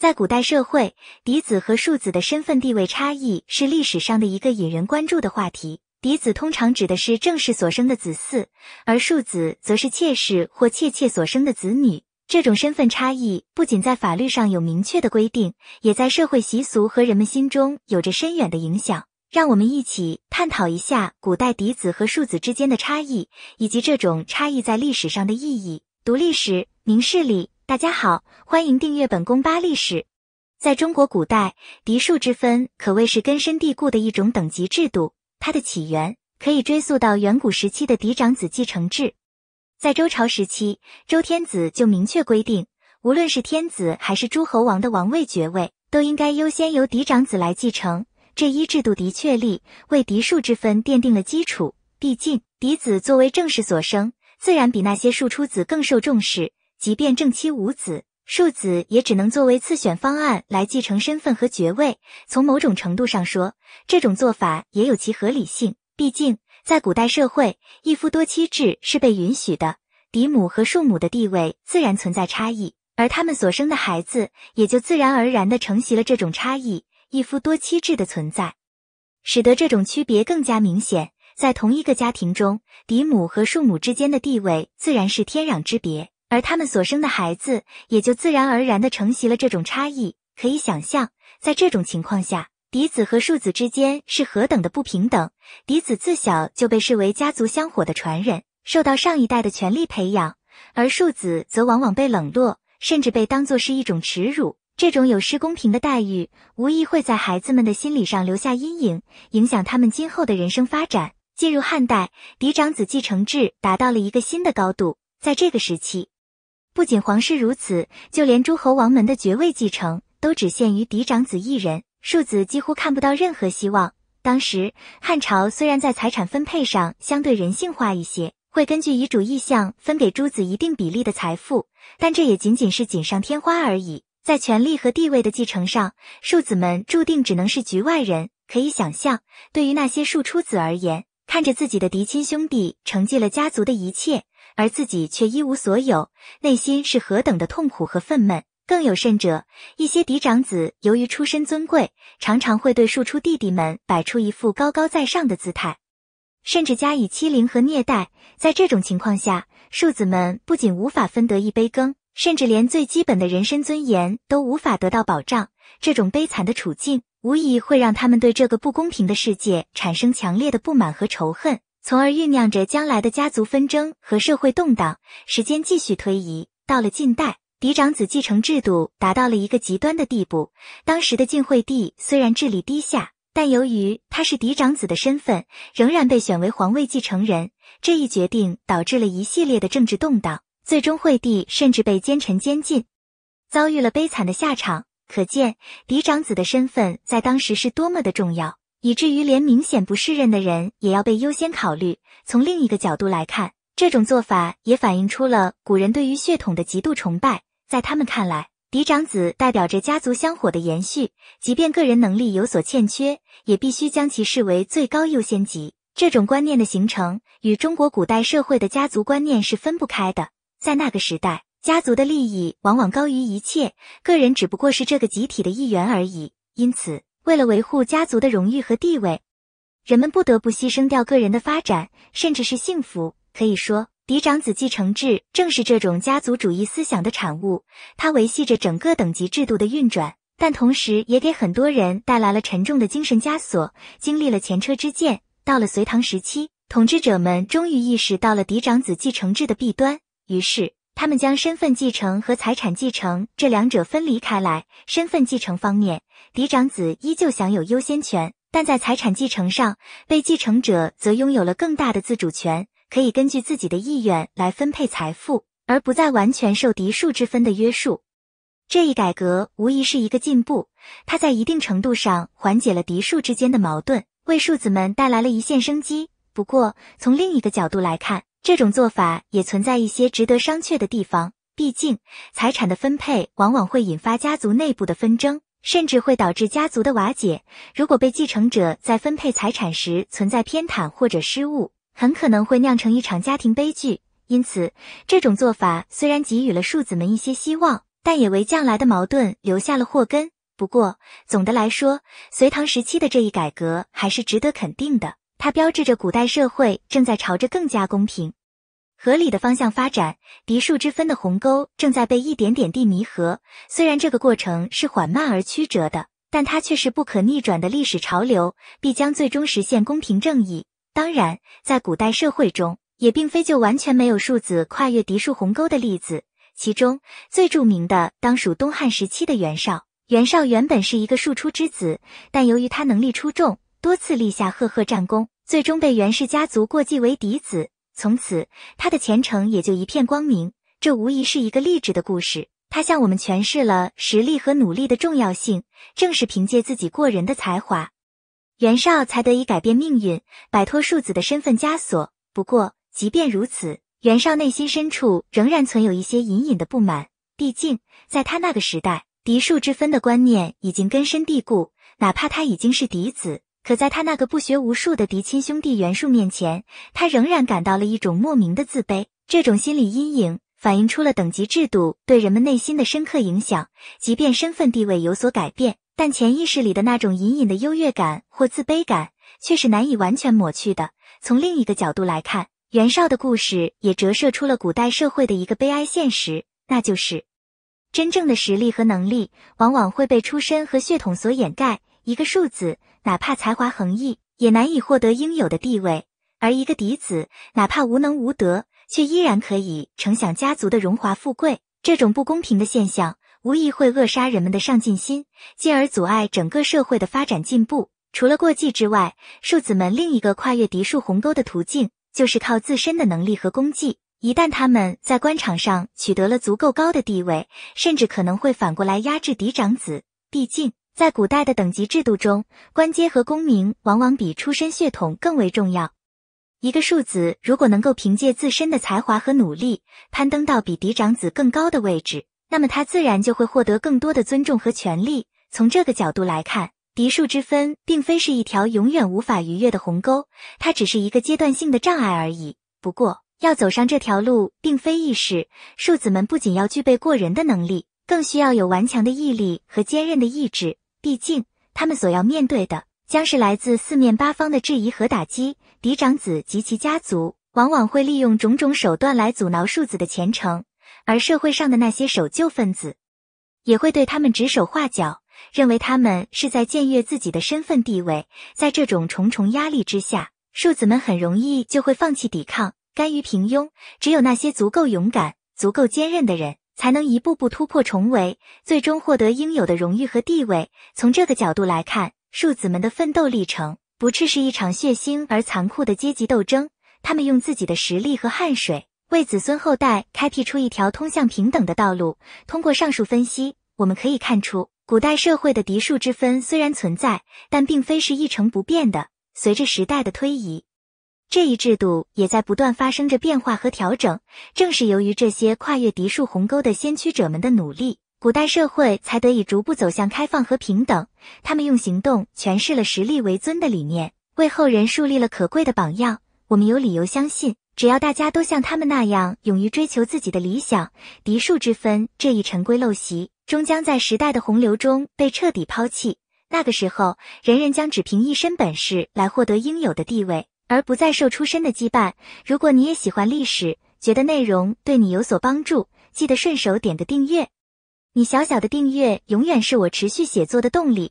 在古代社会，嫡子和庶子的身份地位差异是历史上的一个引人关注的话题。嫡子通常指的是正室所生的子嗣，而庶子则是妾室或妾妾所生的子女。这种身份差异不仅在法律上有明确的规定，也在社会习俗和人们心中有着深远的影响。让我们一起探讨一下古代嫡子和庶子之间的差异，以及这种差异在历史上的意义。读历史，明事理。大家好，欢迎订阅本宫八历史。在中国古代，嫡庶之分可谓是根深蒂固的一种等级制度。它的起源可以追溯到远古时期的嫡长子继承制。在周朝时期，周天子就明确规定，无论是天子还是诸侯王的王位爵位，都应该优先由嫡长子来继承。这一制度的确立，为嫡庶之分奠定了基础。毕竟，嫡子作为正室所生，自然比那些庶出子更受重视。即便正妻无子，庶子也只能作为次选方案来继承身份和爵位。从某种程度上说，这种做法也有其合理性。毕竟，在古代社会，一夫多妻制是被允许的，嫡母和庶母的地位自然存在差异，而他们所生的孩子也就自然而然地承袭了这种差异。一夫多妻制的存在，使得这种区别更加明显。在同一个家庭中，嫡母和庶母之间的地位自然是天壤之别。而他们所生的孩子也就自然而然地承袭了这种差异。可以想象，在这种情况下，嫡子和庶子之间是何等的不平等。嫡子自小就被视为家族香火的传人，受到上一代的权力培养；而庶子则往往被冷落，甚至被当作是一种耻辱。这种有失公平的待遇，无疑会在孩子们的心理上留下阴影，影响他们今后的人生发展。进入汉代，嫡长子继承制达到了一个新的高度。在这个时期，不仅皇室如此，就连诸侯王门的爵位继承都只限于嫡长子一人，庶子几乎看不到任何希望。当时汉朝虽然在财产分配上相对人性化一些，会根据遗嘱意向分给诸子一定比例的财富，但这也仅仅是锦上添花而已。在权力和地位的继承上，庶子们注定只能是局外人。可以想象，对于那些庶出子而言，看着自己的嫡亲兄弟承继了家族的一切。而自己却一无所有，内心是何等的痛苦和愤懑。更有甚者，一些嫡长子由于出身尊贵，常常会对庶出弟弟们摆出一副高高在上的姿态，甚至加以欺凌和虐待。在这种情况下，庶子们不仅无法分得一杯羹，甚至连最基本的人身尊严都无法得到保障。这种悲惨的处境，无疑会让他们对这个不公平的世界产生强烈的不满和仇恨。从而酝酿着将来的家族纷争和社会动荡。时间继续推移，到了近代，嫡长子继承制度达到了一个极端的地步。当时的晋惠帝虽然智力低下，但由于他是嫡长子的身份，仍然被选为皇位继承人。这一决定导致了一系列的政治动荡，最终惠帝甚至被奸臣监禁，遭遇了悲惨的下场。可见，嫡长子的身份在当时是多么的重要。以至于连明显不适任的人也要被优先考虑。从另一个角度来看，这种做法也反映出了古人对于血统的极度崇拜。在他们看来，嫡长子代表着家族香火的延续，即便个人能力有所欠缺，也必须将其视为最高优先级。这种观念的形成与中国古代社会的家族观念是分不开的。在那个时代，家族的利益往往高于一切，个人只不过是这个集体的一员而已。因此。为了维护家族的荣誉和地位，人们不得不牺牲掉个人的发展，甚至是幸福。可以说，嫡长子继承制正是这种家族主义思想的产物，它维系着整个等级制度的运转，但同时也给很多人带来了沉重的精神枷锁。经历了前车之鉴，到了隋唐时期，统治者们终于意识到了嫡长子继承制的弊端，于是他们将身份继承和财产继承这两者分离开来。身份继承方面，嫡长子依旧享有优先权，但在财产继承上，被继承者则拥有了更大的自主权，可以根据自己的意愿来分配财富，而不再完全受嫡庶之分的约束。这一改革无疑是一个进步，它在一定程度上缓解了嫡庶之间的矛盾，为庶子们带来了一线生机。不过，从另一个角度来看，这种做法也存在一些值得商榷的地方。毕竟，财产的分配往往会引发家族内部的纷争。甚至会导致家族的瓦解。如果被继承者在分配财产时存在偏袒或者失误，很可能会酿成一场家庭悲剧。因此，这种做法虽然给予了庶子们一些希望，但也为将来的矛盾留下了祸根。不过，总的来说，隋唐时期的这一改革还是值得肯定的，它标志着古代社会正在朝着更加公平。合理的方向发展，嫡庶之分的鸿沟正在被一点点地弥合。虽然这个过程是缓慢而曲折的，但它却是不可逆转的历史潮流，必将最终实现公平正义。当然，在古代社会中，也并非就完全没有庶子跨越嫡庶鸿沟的例子。其中最著名的当属东汉时期的袁绍。袁绍原本是一个庶出之子，但由于他能力出众，多次立下赫赫战功，最终被袁氏家族过继为嫡子。从此，他的前程也就一片光明。这无疑是一个励志的故事。他向我们诠释了实力和努力的重要性。正是凭借自己过人的才华，袁绍才得以改变命运，摆脱庶子的身份枷锁。不过，即便如此，袁绍内心深处仍然存有一些隐隐的不满。毕竟，在他那个时代，嫡庶之分的观念已经根深蒂固。哪怕他已经是嫡子。可在他那个不学无术的嫡亲兄弟袁术面前，他仍然感到了一种莫名的自卑。这种心理阴影反映出了等级制度对人们内心的深刻影响。即便身份地位有所改变，但潜意识里的那种隐隐的优越感或自卑感却是难以完全抹去的。从另一个角度来看，袁绍的故事也折射出了古代社会的一个悲哀现实，那就是真正的实力和能力往往会被出身和血统所掩盖。一个数字哪怕才华横溢，也难以获得应有的地位；而一个嫡子，哪怕无能无德，却依然可以承享家族的荣华富贵。这种不公平的现象，无疑会扼杀人们的上进心，进而阻碍整个社会的发展进步。除了过继之外，庶子们另一个跨越嫡庶鸿沟的途径，就是靠自身的能力和功绩。一旦他们在官场上取得了足够高的地位，甚至可能会反过来压制嫡长子。毕竟，在古代的等级制度中，官阶和功名往往比出身血统更为重要。一个庶子如果能够凭借自身的才华和努力，攀登到比嫡长子更高的位置，那么他自然就会获得更多的尊重和权利。从这个角度来看，嫡庶之分并非是一条永远无法逾越的鸿沟，它只是一个阶段性的障碍而已。不过，要走上这条路并非易事，庶子们不仅要具备过人的能力，更需要有顽强的毅力和坚韧的意志。毕竟，他们所要面对的将是来自四面八方的质疑和打击。嫡长子及其家族往往会利用种种手段来阻挠庶子的前程，而社会上的那些守旧分子也会对他们指手画脚，认为他们是在僭越自己的身份地位。在这种重重压力之下，庶子们很容易就会放弃抵抗，甘于平庸。只有那些足够勇敢、足够坚韧的人。才能一步步突破重围，最终获得应有的荣誉和地位。从这个角度来看，庶子们的奋斗历程不啻是一场血腥而残酷的阶级斗争。他们用自己的实力和汗水，为子孙后代开辟出一条通向平等的道路。通过上述分析，我们可以看出，古代社会的嫡庶之分虽然存在，但并非是一成不变的。随着时代的推移，这一制度也在不断发生着变化和调整。正是由于这些跨越嫡庶鸿沟的先驱者们的努力，古代社会才得以逐步走向开放和平等。他们用行动诠释了实力为尊的理念，为后人树立了可贵的榜样。我们有理由相信，只要大家都像他们那样勇于追求自己的理想，嫡庶之分这一陈规陋习终将在时代的洪流中被彻底抛弃。那个时候，人人将只凭一身本事来获得应有的地位。而不再受出身的羁绊。如果你也喜欢历史，觉得内容对你有所帮助，记得顺手点个订阅。你小小的订阅，永远是我持续写作的动力。